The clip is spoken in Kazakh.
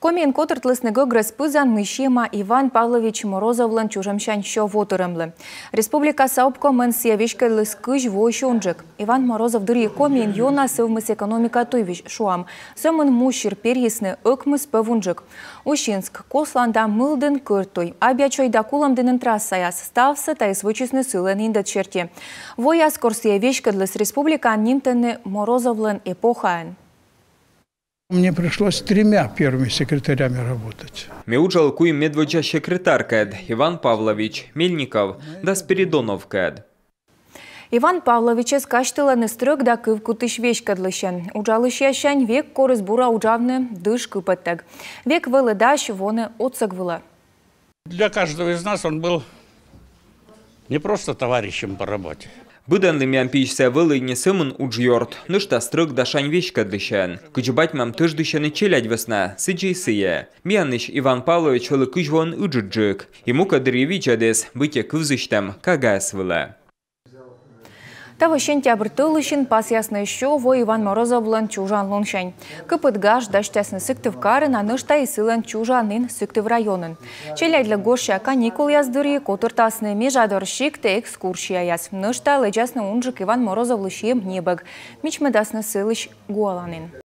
Комен котырт лысныгы грыспызан Иван Павлович Морозовлен, чужымшан шо воторымлы. Республика Саупко мэн сиявишкы лыскыж Иван Морозов дыры комен йона сывмыс экономика туйвиш шуам. Сымын мушир пересны өкмыс пывунжык. Ушинск, Косланда мылдын кыртой. Абячой да кулам дынын трассаяс. Ставсы та вычисны силен черти. черте. Вояс корсиявишкы республика нинтыны морозовлен эпохаен. Мне пришлось тремя первыми секретарями работать. Меуджал куй медведжаще секретарь кэд Иван Павлович, Мельников, да Спиридонов кэд. Иван Павлович из Каштыла не стрыг да кывку тыш вещь длышен. Ужалыш ящань век корыс бура ужавны дыш кыпаттег. Век вылы дащ воны отсыг вылы. Для каждого из нас он был не просто товарищем по работе, Бұдан лымян пейшсе выл сымын уджьорт, нышта стрык да шань вещка дыщен. Кыджбать мам тыж дыщены челядь весна, сыджей сые. Иван Павлович вылы кыжвон уджуджик. Ему кадыревич адес, бытя кывзыштам, кагас вылы. Та тябыртыл үшін пас ясны во Иван Морозовлан чужан луншань. Кыпытгаш даштясны сыктыв карын анышта и сылан чужанын сыктыв районын. Челядля гошя каникул яздыры, котыртасны межадорщик та экскурсия яс. Нышта лэджасны унжик Иван Морозовлышем небэг. Мичмадасны сылыш гуаланын.